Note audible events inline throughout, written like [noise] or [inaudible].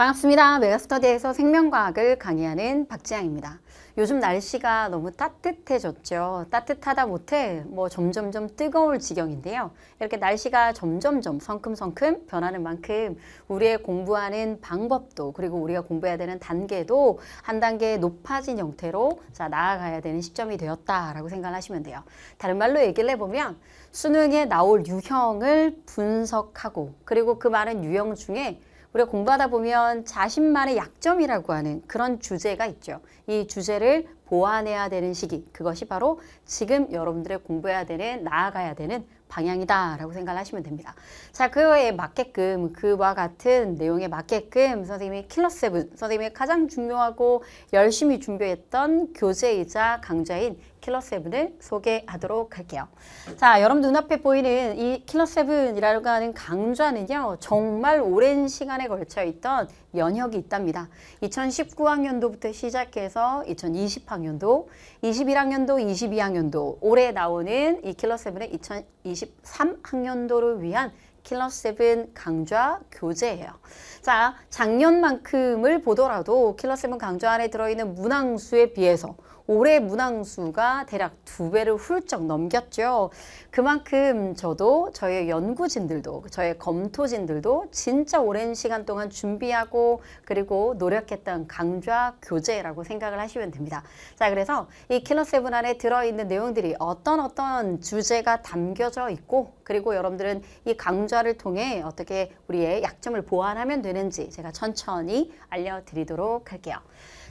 반갑습니다. 메가스터디에서 생명과학을 강의하는 박지향입니다. 요즘 날씨가 너무 따뜻해졌죠. 따뜻하다 못해 뭐 점점점 뜨거울 지경인데요. 이렇게 날씨가 점점점 성큼성큼 변하는 만큼 우리의 공부하는 방법도 그리고 우리가 공부해야 되는 단계도 한 단계 높아진 형태로 자 나아가야 되는 시점이 되었다라고 생각하시면 돼요. 다른 말로 얘기를 해보면 수능에 나올 유형을 분석하고 그리고 그 많은 유형 중에 우리가 공부하다 보면 자신만의 약점이라고 하는 그런 주제가 있죠. 이 주제를 보완해야 되는 시기, 그것이 바로 지금 여러분들의 공부해야 되는, 나아가야 되는 방향이다라고 생각하시면 됩니다. 자, 그에 맞게끔 그와 같은 내용에 맞게끔 선생님이 킬러 세븐 선생님이 가장 중요하고 열심히 준비했던 교재이자 강좌인 킬러세븐을 소개하도록 할게요. 자, 여러분 눈앞에 보이는 이킬러세븐이라고 하는 강좌는요. 정말 오랜 시간에 걸쳐 있던 연역이 있답니다. 2019학년도부터 시작해서 2020학년도, 21학년도, 22학년도 올해 나오는 이킬러세븐의 2023학년도를 위한 킬러세븐 강좌 교재예요. 자, 작년만큼을 보더라도 킬러세븐 강좌 안에 들어있는 문항수에 비해서 올해 문항수가 대략 두 배를 훌쩍 넘겼죠. 그만큼 저도 저의 연구진들도 저의 검토진들도 진짜 오랜 시간 동안 준비하고 그리고 노력했던 강좌 교재라고 생각을 하시면 됩니다. 자 그래서 이 킬러 세븐 안에 들어있는 내용들이 어떤 어떤 주제가 담겨져 있고 그리고 여러분들은 이 강좌를 통해 어떻게 우리의 약점을 보완하면 되는지 제가 천천히 알려드리도록 할게요.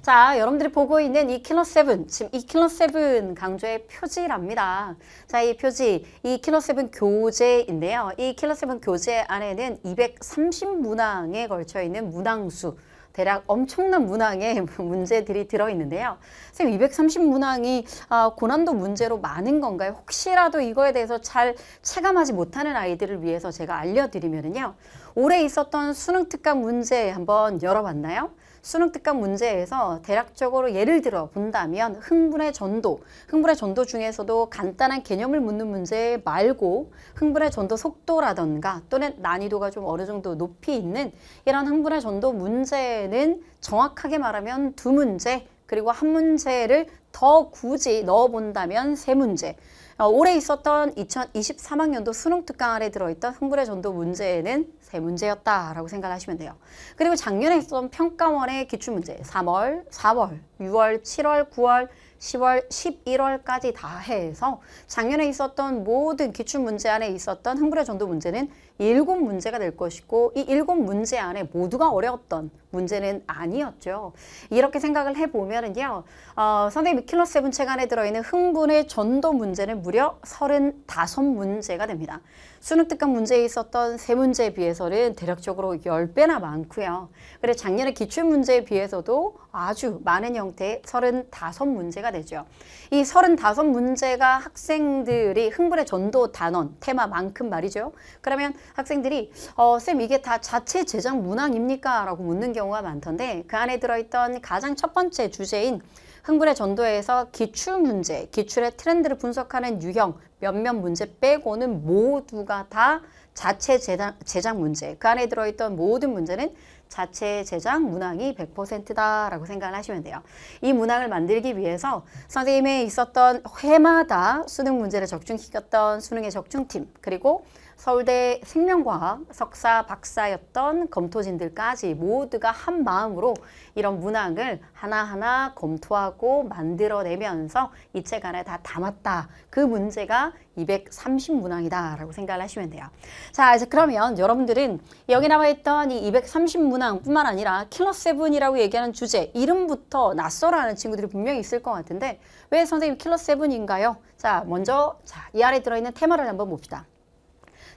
자, 여러분들이 보고 있는 이 킬러 세븐, 지금 이 킬러 세븐 강조의 표지랍니다. 자, 이 표지, 이 킬러 세븐 교재인데요. 이 킬러 세븐 교재 안에는 230문항에 걸쳐 있는 문항수 대략 엄청난 문항의 [laughs] 문제들이 들어있는데요. 선생님 230문항이 어, 고난도 문제로 많은 건가요? 혹시라도 이거에 대해서 잘 체감하지 못하는 아이들을 위해서 제가 알려드리면요. 올해 있었던 수능 특강 문제 한번 열어봤나요? 수능 특강 문제에서 대략적으로 예를 들어 본다면 흥분의 전도, 흥분의 전도 중에서도 간단한 개념을 묻는 문제 말고 흥분의 전도 속도라던가 또는 난이도가 좀 어느 정도 높이 있는 이런 흥분의 전도 문제는 정확하게 말하면 두 문제 그리고 한 문제를 더 굳이 넣어본다면 세 문제 어, 올해 있었던 2023학년도 수능 특강 안에 들어있던 흥분의 전도 문제에는 세 문제였다라고 생각하시면 돼요. 그리고 작년에 했던 평가원의 기출문제 3월, 4월, 6월, 7월, 9월, 10월, 11월까지 다 해서 작년에 있었던 모든 기출문제 안에 있었던 흥불의 전도 문제는 7문제가 될 것이고 이 7문제 안에 모두가 어려웠던 문제는 아니었죠. 이렇게 생각을 해보면은요. 어, 선생님 미킬러 세븐 책 안에 들어있는 흥분의 전도 문제는 무려 35문제가 됩니다. 수능 특강 문제에 있었던 세 문제에 비해서는 대략적으로 10배나 많고요. 그래 작년에 기출 문제에 비해서도 아주 많은 형태의 35문제가 되죠. 이 35문제가 학생들이 흥분의 전도 단원, 테마만큼 말이죠. 그러면 학생들이 어, 쌤 이게 다 자체 제작 문항입니까? 라고 묻는 경우가 많던데 그 안에 들어있던 가장 첫 번째 주제인 흥분의 전도에서 기출 문제, 기출의 트렌드를 분석하는 유형, 몇몇 문제 빼고는 모두가 다 자체 제작, 제작 문제, 그 안에 들어있던 모든 문제는 자체 제작 문항이 100%다라고 생각을 하시면 돼요. 이 문항을 만들기 위해서 선생님의 있었던 해마다 수능 문제를 적중시켰던 수능의 적중팀 그리고 서울대 생명과학 석사 박사였던 검토진들까지 모두가 한 마음으로 이런 문항을 하나하나 검토하고 만들어내면서 이 책 안에 다 담았다. 그 문제가 230문항이다 라고 생각을 하시면 돼요. 자 이제 그러면 여러분들은 여기 나와있던 이 230문항 뿐만 아니라 킬러7이라고 얘기하는 주제 이름부터 낯설어하는 친구들이 분명히 있을 것 같은데 왜 선생님 킬러7인가요? 자 먼저 자, 이 아래 들어있는 테마를 한번 봅시다.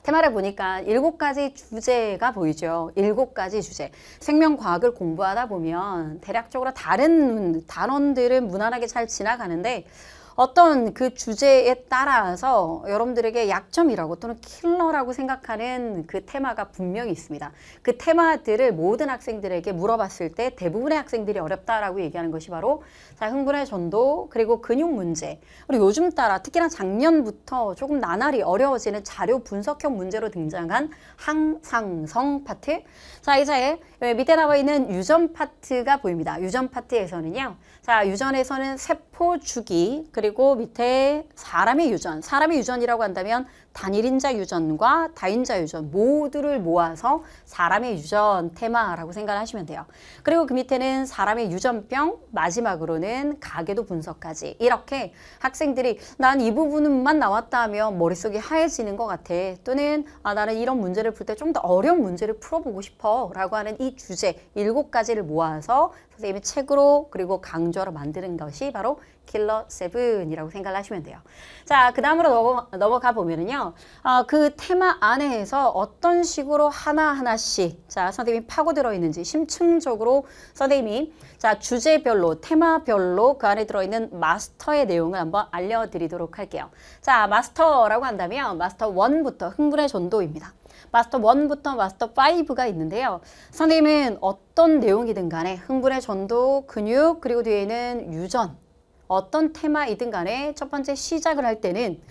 테마를 보니까 일곱 가지 주제가 보이죠. 일곱 가지 주제. 생명과학을 공부하다 보면 대략적으로 다른 단원들은 무난하게 잘 지나가는데 어떤 그 주제에 따라서 여러분들에게 약점이라고 또는 킬러라고 생각하는 그 테마가 분명히 있습니다. 그 테마들을 모든 학생들에게 물어봤을 때 대부분의 학생들이 어렵다라고 얘기하는 것이 바로 자, 흥분의 전도 그리고 근육 문제 그리고 요즘 따라 특히나 작년부터 조금 나날이 어려워지는 자료 분석형 문제로 등장한 항상성 파트 자 이제 예, 밑에 나와 있는 유전 파트가 보입니다. 유전 파트에서는요. 자 유전에서는 세포 주기 그리고 밑에 사람의 유전, 사람의 유전이라고 한다면 단일인자 유전과 다인자 유전 모두를 모아서 사람의 유전 테마라고 생각하시면 돼요. 그리고 그 밑에는 사람의 유전병, 마지막으로는 가계도 분석까지 이렇게 학생들이 난 이 부분만 나왔다 하면 머릿속이 하얘지는 것 같아 또는 아, 나는 이런 문제를 풀 때 좀 더 어려운 문제를 풀어보고 싶어 라고 하는 이 주제 일곱 가지를 모아서 선생님이 책으로 그리고 강좌로 만드는 것이 바로 킬러 세븐이라고 생각 하시면 돼요. 자, 그 다음으로 넘어, 넘어가 보면은요. 어, 그 테마 안에서 어떤 식으로 하나하나씩 자, 선생님이 파고들어 있는지 심층적으로 선생님이 자, 주제별로, 테마별로 그 안에 들어있는 마스터의 내용을 한번 알려드리도록 할게요. 자, 마스터라고 한다면 마스터 1부터 흥분의 전도입니다. 마스터 1부터 마스터 5가 있는데요. 선생님은 어떤 내용이든 간에 흥분의 전도, 근육, 그리고 뒤에는 유전, 어떤 테마이든 간에 첫 번째 시작을 할 때는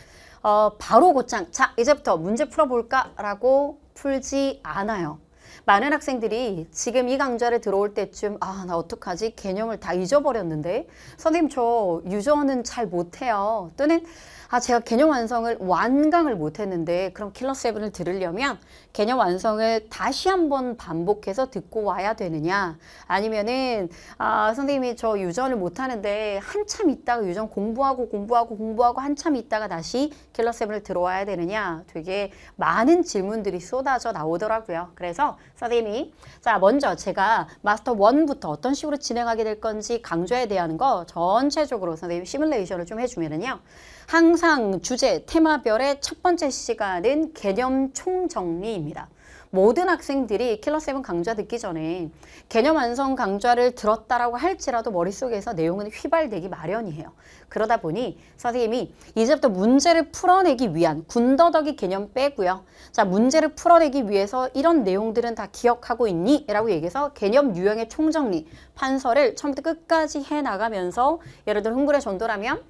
어, 바로 곧장 자 이제부터 문제 풀어볼까 라고 풀지 않아요. 많은 학생들이 지금 이 강좌를 들어올 때쯤 아 나 어떡하지 개념을 다 잊어버렸는데 선생님 저유전은잘 못해요 또는 아 제가 개념 완성을 완강을 못했는데 그럼 킬러 세븐을 들으려면 개념 완성을 다시 한번 반복해서 듣고 와야 되느냐 아니면은 아 선생님이 저 유전을 못하는데 한참 있다가 유전 공부하고 공부하고 공부하고 한참 있다가 다시 킬러 세븐을 들어와야 되느냐 되게 많은 질문들이 쏟아져 나오더라고요 그래서 선생님이 자 먼저 제가 마스터 원부터 어떤 식으로 진행하게 될 건지 강조에 대한 거 전체적으로 선생님 시뮬레이션을 좀 해주면은요 항상 항상 주제, 테마별의 첫 번째 시간은 개념 총정리입니다. 모든 학생들이 킬러세븐 강좌 듣기 전에 개념 완성 강좌를 들었다라고 할지라도 머릿속에서 내용은 휘발되기 마련이에요. 그러다 보니 선생님이 이제부터 문제를 풀어내기 위한 군더더기 개념 빼고요. 자, 문제를 풀어내기 위해서 이런 내용들은 다 기억하고 있니? 라고 얘기해서 개념 유형의 총정리, 판서를 처음부터 끝까지 해나가면서 예를 들어 흥굴의 전도라면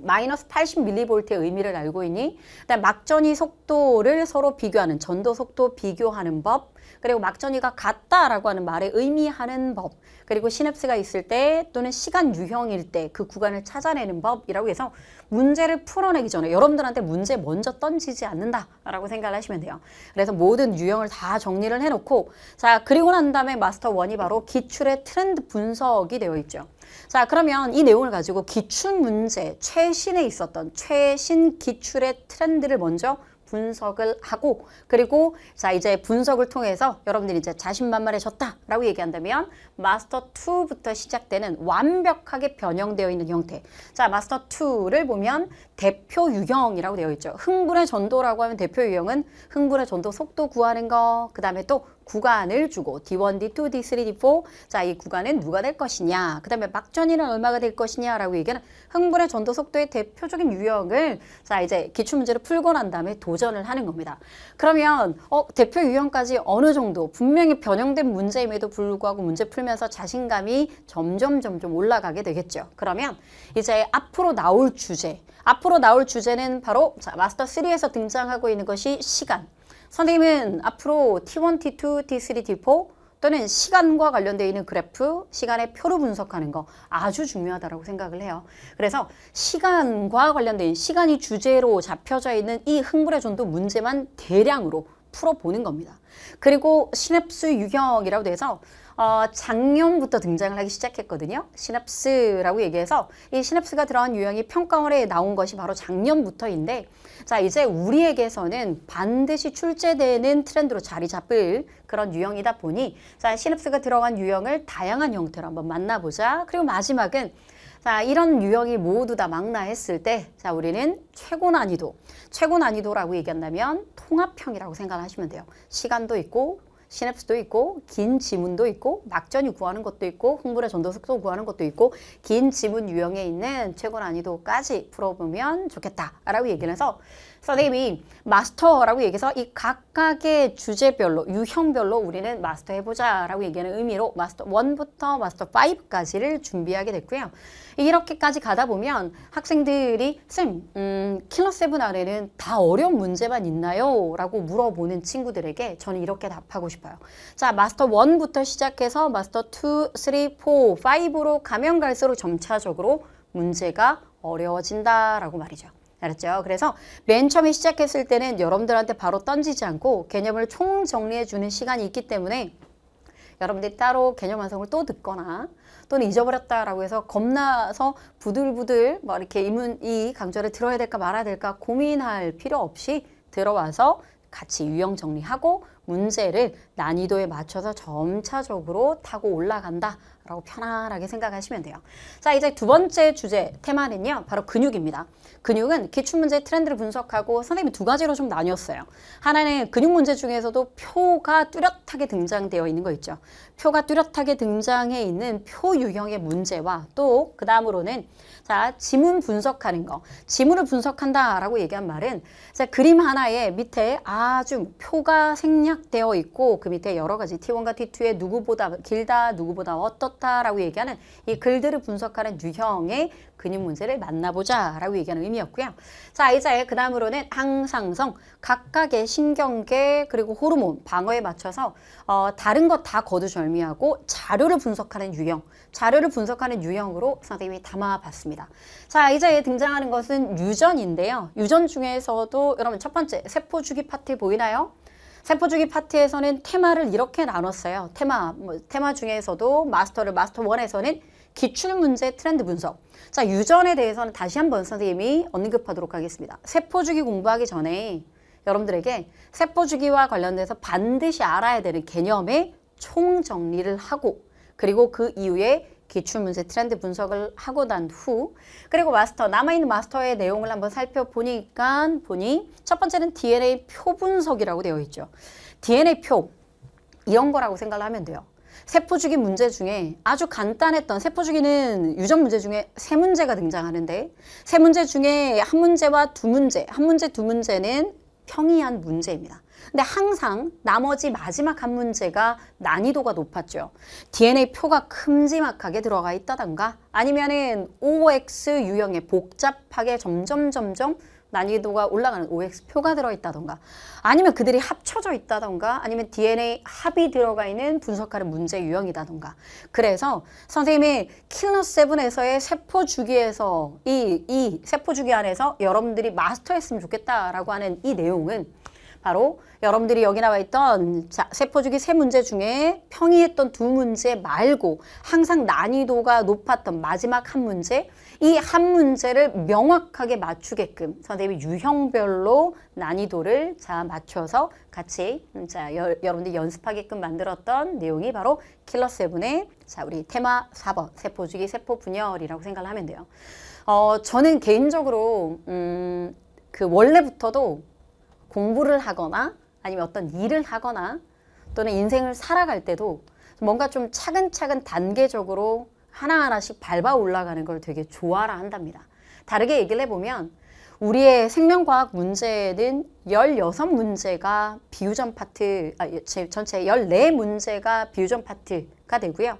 마이너스 80mV의 의미를 알고 있니? 그다음 막전이 속도를 서로 비교하는 전도 속도 비교하는 법 그리고 막전이가 같다라고 하는 말에 의미하는 법 그리고 시냅스가 있을 때 또는 시간 유형일 때 그 구간을 찾아내는 법이라고 해서 문제를 풀어내기 전에 여러분들한테 문제 먼저 던지지 않는다라고 생각을 하시면 돼요. 그래서 모든 유형을 다 정리를 해놓고 자 그리고 난 다음에 마스터 원이 바로 기출의 트렌드 분석이 되어 있죠. 자 그러면 이 내용을 가지고 기출 문제 최신에 있었던 최신 기출의 트렌드를 먼저 분석을 하고 그리고 자 이제 분석을 통해서 여러분들이 이제 자신만만해졌다라고 얘기한다면 마스터 2부터 시작되는 완벽하게 변형되어 있는 형태 자 마스터 2를 보면 대표 유형이라고 되어 있죠 흥분의 전도라고 하면 대표 유형은 흥분의 전도 속도 구하는 거 그 다음에 또 구간을 주고 D1, D2, D3, D4 자이 구간은 누가 될 것이냐 그 다음에 막전이란 얼마가 될 것이냐라고 얘기하는 흥분의 전도 속도의 대표적인 유형을 자 이제 기출문제를 풀고 난 다음에 도전을 하는 겁니다. 그러면 어 대표 유형까지 어느 정도 분명히 변형된 문제임에도 불구하고 문제 풀면서 자신감이 점점 점점 올라가게 되겠죠. 그러면 이제 앞으로 나올 주제 앞으로 나올 주제는 바로 자 마스터 3에서 등장하고 있는 것이 시간 선생님은 앞으로 T1, T2, T3, T4 또는 시간과 관련되어 있는 그래프, 시간의 표로 분석하는 거 아주 중요하다고 생각을 해요. 그래서 시간과 관련된 시간이 주제로 잡혀져 있는 이 흥분의 존도 문제만 대량으로 풀어보는 겁니다. 그리고 시냅스 유형이라고 돼서 어, 작년부터 등장을 하기 시작했거든요. 시냅스라고 얘기해서 이 시냅스가 들어간 유형이 평가원에 나온 것이 바로 작년부터인데 자 이제 우리에게서는 반드시 출제되는 트렌드로 자리 잡을 그런 유형이다 보니 자 시냅스가 들어간 유형을 다양한 형태로 한번 만나보자. 그리고 마지막은 자, 이런 유형이 모두 다 망라했을 때, 자, 우리는 최고 난이도. 최고 난이도라고 얘기한다면 통합형이라고 생각하시면 돼요. 시간도 있고, 시냅스도 있고 긴 지문도 있고 막전이 구하는 것도 있고 흥분의 전도 속도 구하는 것도 있고 긴 지문 유형에 있는 최고 난이도까지 풀어보면 좋겠다라고 얘기를 해서 선생님이 마스터라고 얘기해서 이 각각의 주제별로 유형별로 우리는 마스터 해보자 라고 얘기하는 의미로 마스터 원부터 마스터 파이브까지를 준비하게 됐고요. 이렇게까지 가다 보면 학생들이 쌤 음, 킬러 세븐 아래는 다 어려운 문제만 있나요? 라고 물어보는 친구들에게 저는 이렇게 답하고 싶어요. 자 마스터 원부터 시작해서 마스터 투, 쓰리, 포, 파이브로 가면 갈수록 점차적으로 문제가 어려워진다라고 말이죠. 알았죠? 그래서 맨 처음에 시작했을 때는 여러분들한테 바로 던지지 않고 개념을 총정리해 주는 시간이 있기 때문에 여러분들이 따로 개념 완성을 또 듣거나 또는 잊어버렸다라고 해서 겁나서 부들부들 뭐 이렇게 이문 이 강좌를 들어야 될까 말아야 될까 고민할 필요 없이 들어와서 같이 유형 정리하고 문제를 난이도에 맞춰서 점차적으로 타고 올라간다 라고 편안하게 생각하시면 돼요. 자 이제 두 번째 주제 테마는요. 바로 근육입니다. 근육은 기출문제 트렌드를 분석하고 선생님이 두 가지로 좀 나뉘었어요. 하나는 근육 문제 중에서도 표가 뚜렷하게 등장되어 있는 거 있죠. 표가 뚜렷하게 등장해 있는 표 유형의 문제와 또 그 다음으로는 자 지문 분석하는 거 지문을 분석한다 라고 얘기한 말은 자 그림 하나에 밑에 아주 표가 생략되어 있고 그 밑에 여러 가지 T1과 T2의 누구보다 길다 누구보다 어떻다라고 얘기하는 이 글들을 분석하는 유형의 근육 문제를 만나보자 라고 얘기하는 의미였고요. 자 이제 그 다음으로는 항상성 각각의 신경계 그리고 호르몬 방어에 맞춰서 어, 다른 것 다 거두절미하고 자료를 분석하는 유형 자료를 분석하는 유형으로 선생님이 담아봤습니다. 자 이제 등장하는 것은 유전인데요. 유전 중에서도 여러분 첫 번째 세포 주기 파티 보이나요? 생포주기 파트에서는 테마를 이렇게 나눴어요. 테마, 뭐, 테마 중에서도 마스터를 마스터 원에서는 기출문제 트렌드 분석. 자, 유전에 대해서는 다시 한번 선생님이 언급하도록 하겠습니다. 세포주기 공부하기 전에 여러분들에게 세포주기와 관련돼서 반드시 알아야 되는 개념의 총정리를 하고 그리고 그 이후에 기출문제 트렌드 분석을 하고 난 후 그리고 마스터 남아있는 마스터의 내용을 한번 살펴보니까 보니 첫 번째는 DNA 표 분석이라고 되어 있죠. DNA 표 이런 거라고 생각을 하면 돼요. 세포 주기 문제 중에 아주 간단했던 세포 주기는 유전 문제 중에 세 문제가 등장하는데 세 문제 중에 한 문제와 두 문제, 한 문제 두 문제는 평이한 문제입니다. 근데 항상 나머지 마지막 한 문제가 난이도가 높았죠. DNA 표가 큼지막하게 들어가 있다던가 아니면은 OX 유형에 복잡하게 점점 점점 난이도가 올라가는 OX 표가 들어있다던가 아니면 그들이 합쳐져 있다던가 아니면 DNA 합이 들어가 있는 분석하는 문제 유형이다던가 그래서 선생님이 킬러7에서의 세포 주기에서 이, 이 세포 주기 안에서 여러분들이 마스터했으면 좋겠다라고 하는 이 내용은 바로 여러분들이 여기 나와 있던 자, 세포주기 세 문제 중에 평이했던 두 문제 말고 항상 난이도가 높았던 마지막 한 문제 이 한 문제를 명확하게 맞추게끔 선생님이 유형별로 난이도를 자 맞춰서 같이 자 여, 러분들이 연습하게끔 만들었던 내용이 바로 킬러 세븐의 자 우리 테마 4번 세포주기 세포 분열이라고 생각을 하면 돼요. 어 저는 개인적으로 음 그 원래부터도 공부를 하거나 아니면 어떤 일을 하거나 또는 인생을 살아갈 때도 뭔가 좀 차근차근 단계적으로 하나하나씩 밟아 올라가는 걸 되게 좋아라 한답니다. 다르게 얘기를 해보면 우리의 생명과학 문제는 16문제가 비유전 파트, 아, 예, 전체 14문제가 비유전 파트가 되고요.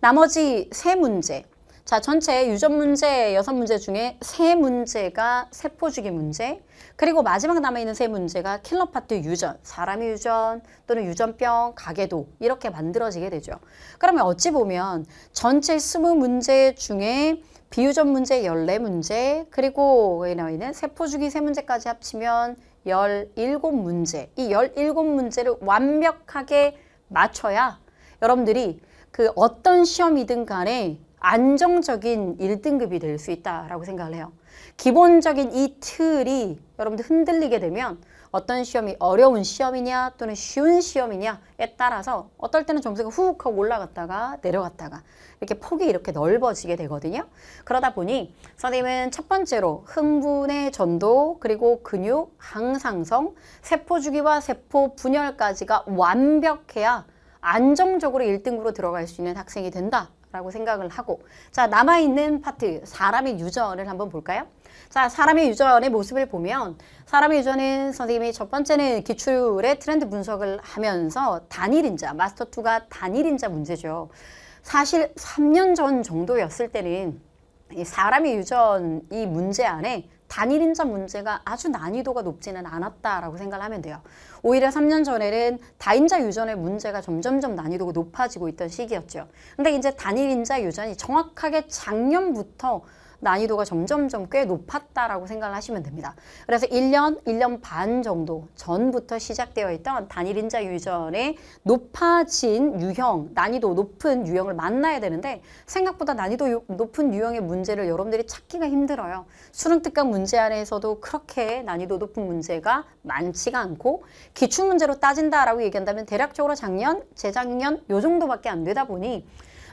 나머지 3문제, 자, 전체 유전 문제 여섯 문제 중에 세 문제가 세포 주기 문제, 그리고 마지막 남아있는 세 문제가 킬러 파트 유전, 사람의 유전 또는 유전병, 가계도 이렇게 만들어지게 되죠. 그러면 어찌 보면 전체 스무 문제 중에 비유전 문제 열네 문제 그리고 있는 세포 주기 세 문제까지 합치면 열 일곱 문제이 열 일곱 문제를 완벽하게 맞춰야 여러분들이 그 어떤 시험이든 간에 안정적인 1등급이 될 수 있다라고 생각을 해요. 기본적인 이 틀이 여러분들 흔들리게 되면 어떤 시험이 어려운 시험이냐 또는 쉬운 시험이냐에 따라서 어떨 때는 점수가 훅욱 하고 올라갔다가 내려갔다가 이렇게 폭이 이렇게 넓어지게 되거든요. 그러다 보니 선생님은 첫 번째로 흥분의 전도 그리고 근육, 항상성, 세포 주기와 세포 분열까지가 완벽해야 안정적으로 1등급으로 들어갈 수 있는 학생이 된다 라고 생각을 하고 자 남아있는 파트 사람의 유전을 한번 볼까요? 자 사람의 유전의 모습을 보면 사람의 유전은 선생님이 첫 번째는 기출의 트렌드 분석을 하면서 단일인자 마스터2가 단일인자 문제죠. 사실 3년 전 정도였을 때는 이 사람의 유전 이 문제 안에 단일 인자 문제가 아주 난이도가 높지는 않았다라고 생각하면 돼요. 오히려 3년 전에는 다인자 유전의 문제가 점점점 난이도가 높아지고 있던 시기였죠. 근데 이제 단일 인자 유전이 정확하게 작년부터 난이도가 점점점 꽤 높았다라고 생각을 하시면 됩니다. 그래서 1년, 1년 반 정도 전부터 시작되어 있던 단일 인자 유전의 높아진 유형, 난이도 높은 유형을 만나야 되는데 생각보다 난이도 높은 유형의 문제를 여러분들이 찾기가 힘들어요. 수능 특강 문제 안에서도 그렇게 난이도 높은 문제가 많지가 않고 기출 문제로 따진다라고 얘기한다면 대략적으로 작년, 재작년 요 정도밖에 안 되다 보니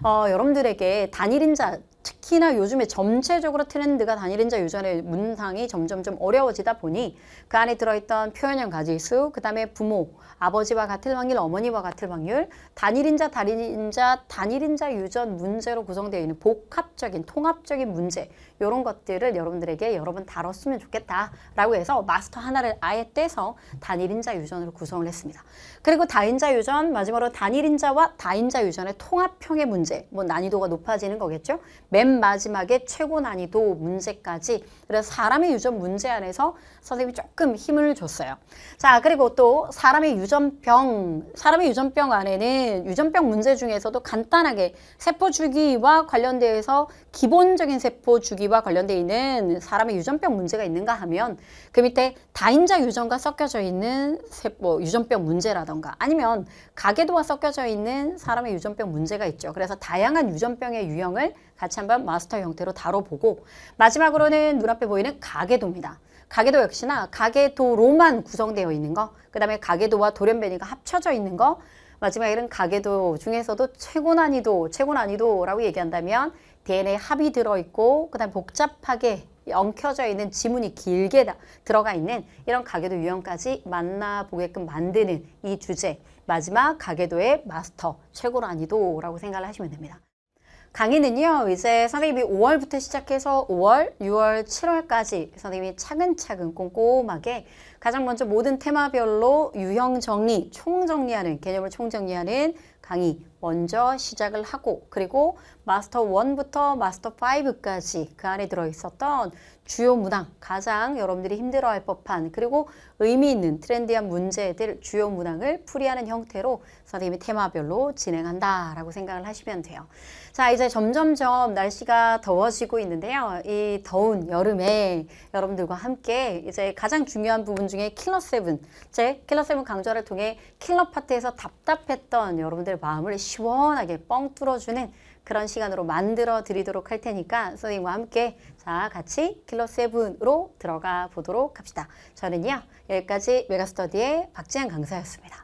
어, 여러분들에게 단일인자 특히나 요즘에 전체적으로 트렌드가 단일인자 유전의 문상이 점점점 어려워지다 보니 그 안에 들어있던 표현형 가지수, 그 다음에 부모, 아버지와 같을 확률, 어머니와 같을 확률, 단일인자, 단일인자, 단일인자 유전 문제로 구성되어 있는 복합적인, 통합적인 문제 이런 것들을 여러분들에게 여러 번 다뤘으면 좋겠다라고 해서 마스터 하나를 아예 떼서 단일인자 유전으로 구성을 했습니다. 그리고 다인자 유전, 마지막으로 단일인자와 다인자 유전의 통합형의 문제, 뭐 난이도가 높아지는 거겠죠? 맨 마지막에 최고 난이도 문제까지 그래서 사람의 유전 문제 안에서 선생님이 조금 힘을 줬어요. 자 그리고 또 사람의 유전병 사람의 유전병 안에는 유전병 문제 중에서도 간단하게 세포 주기와 관련돼서 기본적인 세포 주기와 관련돼 있는 사람의 유전병 문제가 있는가 하면 그 밑에 다인자 유전과 섞여져 있는 세포 뭐 유전병 문제라던가 아니면 가계도와 섞여져 있는 사람의 유전병 문제가 있죠. 그래서 다양한 유전병의 유형을 같이 찬반 마스터 형태로 다뤄보고 마지막으로는 눈앞에 보이는 가계도입니다. 가계도 역시나 가계도로만 구성되어 있는 거, 그 다음에 가계도와 돌연변이가 합쳐져 있는 거, 마지막에는 가계도 중에서도 최고 난이도, 최고 난이도라고 얘기한다면 DNA 합이 들어있고 그 다음 복잡하게 엉켜져 있는 지문이 길게 들어가 있는 이런 가계도 유형까지 만나보게끔 만드는 이 주제 마지막 가계도의 마스터 최고 난이도라고 생각을 하시면 됩니다. 강의는요 이제 선생님이 5월부터 시작해서 5월, 6월, 7월까지 선생님이 차근차근 꼼꼼하게 가장 먼저 모든 테마별로 유형 정리, 총정리하는 개념을 총정리하는 강의 먼저 시작을 하고 그리고 마스터 1부터 마스터 5까지 그 안에 들어있었던 주요 문항, 가장 여러분들이 힘들어할 법한 그리고 의미 있는 트렌디한 문제들 주요 문항을 풀이하는 형태로 선생님이 테마별로 진행한다라고 생각을 하시면 돼요. 자, 이제 점점점 날씨가 더워지고 있는데요. 이 더운 여름에 여러분들과 함께 이제 가장 중요한 부분 중에 킬러 세븐, 제 킬러 세븐 강좌를 통해 킬러 파트에서 답답했던 여러분들의 마음을 시원하게 뻥 뚫어주는 그런 시간으로 만들어 드리도록 할 테니까 선생님과 함께 자 같이 킬러 세븐으로 들어가 보도록 합시다. 저는요 여기까지 메가스터디의 박지한 강사였습니다.